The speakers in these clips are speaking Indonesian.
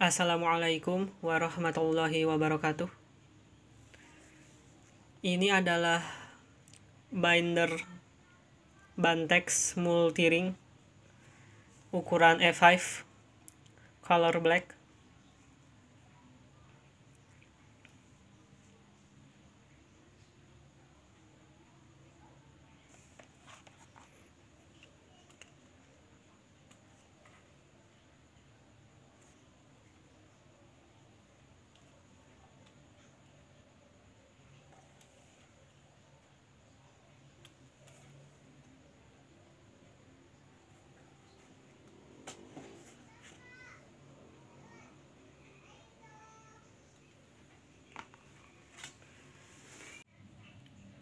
Assalamualaikum warahmatullahi wabarakatuh. Ini adalah binder Bantex multi ring ukuran e F5 color black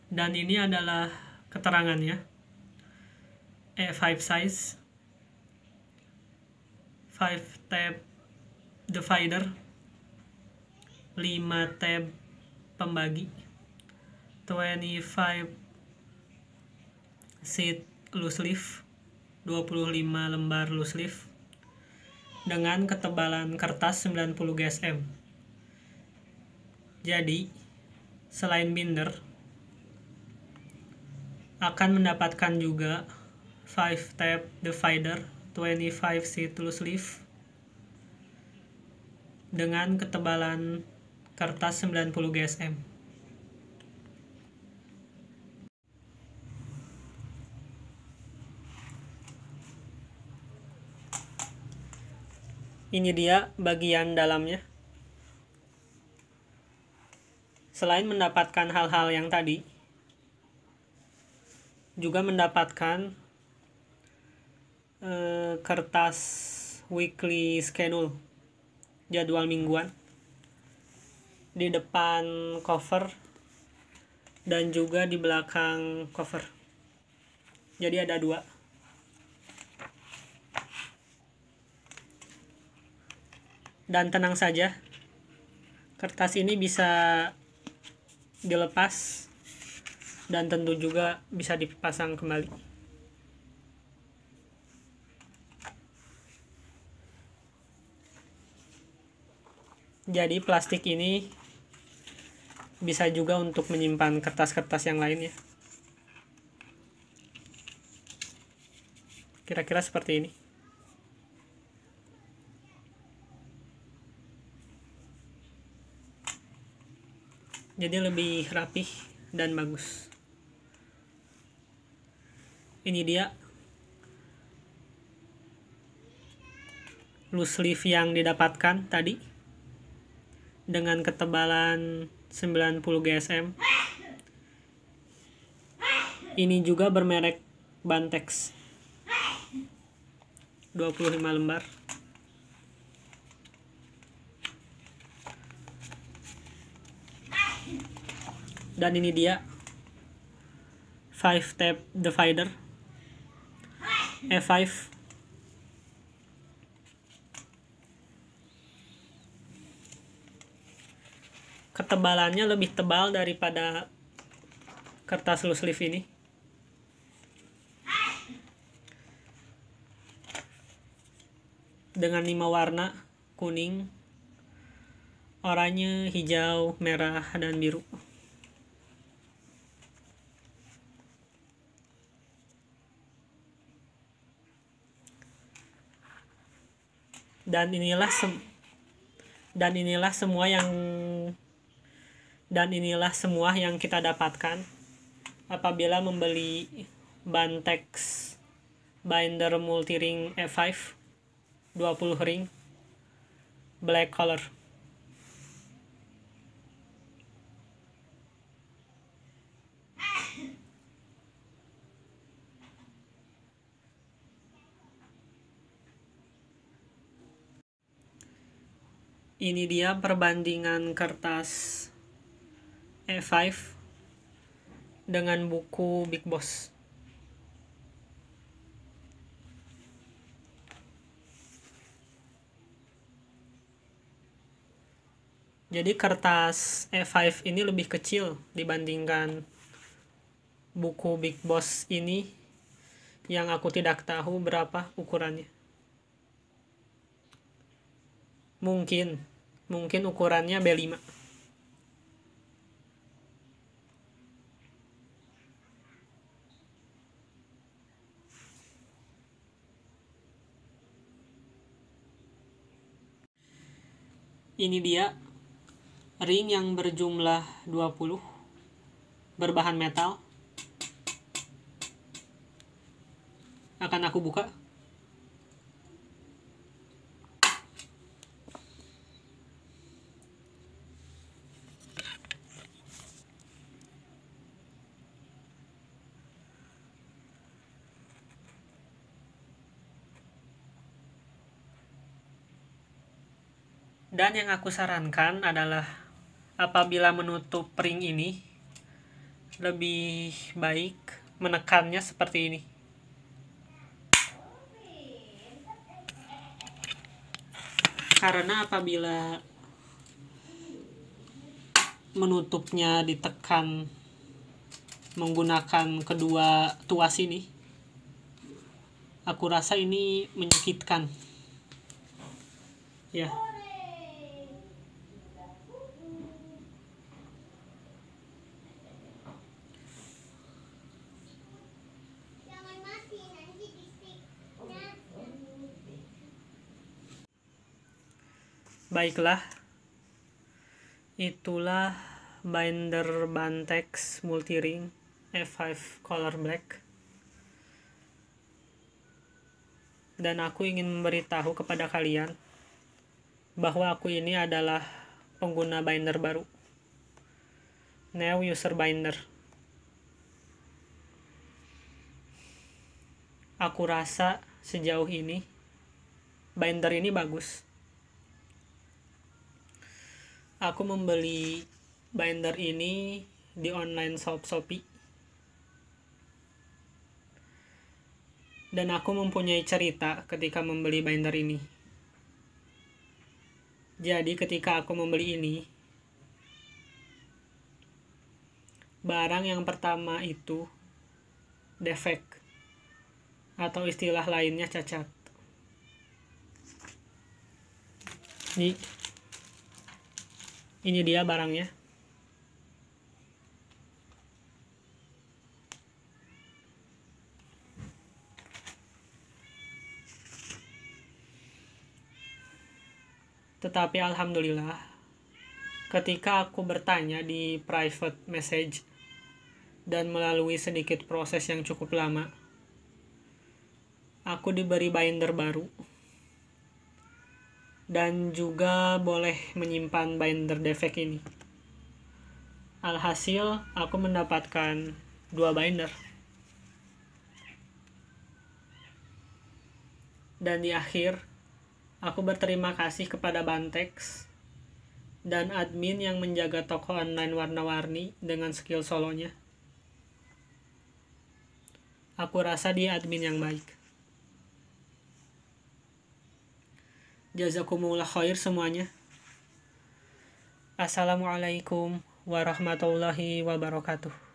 dan ini adalah keterangannya E5 size 5 tab divider 5 tab pembagi 25 sheet loose leaf 25 lembar loose leaf dengan ketebalan kertas 90 GSM jadi selain binder akan mendapatkan juga 5 tab divider 25 seat loose leaf dengan ketebalan kertas 90 GSM. Ini dia bagian dalamnya. Selain mendapatkan hal-hal yang tadi, juga mendapatkan uh, kertas weekly schedule jadwal mingguan di depan cover dan juga di belakang cover jadi ada dua dan tenang saja kertas ini bisa dilepas dan tentu juga bisa dipasang kembali jadi plastik ini bisa juga untuk menyimpan kertas-kertas yang lainnya kira-kira seperti ini jadi lebih rapih dan bagus ini dia loose leaf yang didapatkan tadi dengan ketebalan 90 GSM ini juga bermerek Bantex 25 lembar dan ini dia 5 tap divider F5 ketebalannya lebih tebal daripada kertas loose leaf ini dengan lima warna kuning oranye hijau merah dan biru dan inilah sem dan inilah semua yang dan inilah semua yang kita dapatkan apabila membeli Bantex binder multi ring e f 5 20 ring black color ini dia perbandingan kertas E5 dengan buku Big Boss. Jadi kertas E5 ini lebih kecil dibandingkan buku Big Boss ini yang aku tidak tahu berapa ukurannya. Mungkin. Mungkin ukurannya B5. Ini dia ring yang berjumlah 20 berbahan metal akan aku buka Dan yang aku sarankan adalah apabila menutup ring ini lebih baik menekannya seperti ini. Karena apabila menutupnya ditekan menggunakan kedua tuas ini aku rasa ini menyakitkan ya Baiklah, itulah binder Bantex Multi Ring F5 color black. Dan aku ingin memberitahu kepada kalian bahwa aku ini adalah pengguna binder baru. New user binder. Aku rasa sejauh ini binder ini bagus aku membeli binder ini di online shop Shopee dan aku mempunyai cerita ketika membeli binder ini jadi ketika aku membeli ini barang yang pertama itu defek atau istilah lainnya cacat nih ini dia barangnya Tetapi alhamdulillah, ketika aku bertanya di private message dan melalui sedikit proses yang cukup lama, aku diberi binder baru dan juga boleh menyimpan binder defect ini. Alhasil, aku mendapatkan dua binder. Dan di akhir, aku berterima kasih kepada Bantex dan admin yang menjaga toko online warna-warni dengan skill solonya. Aku rasa dia admin yang baik. Jazakumullah khair semuanya. Assalamualaikum warahmatullahi wabarakatuh.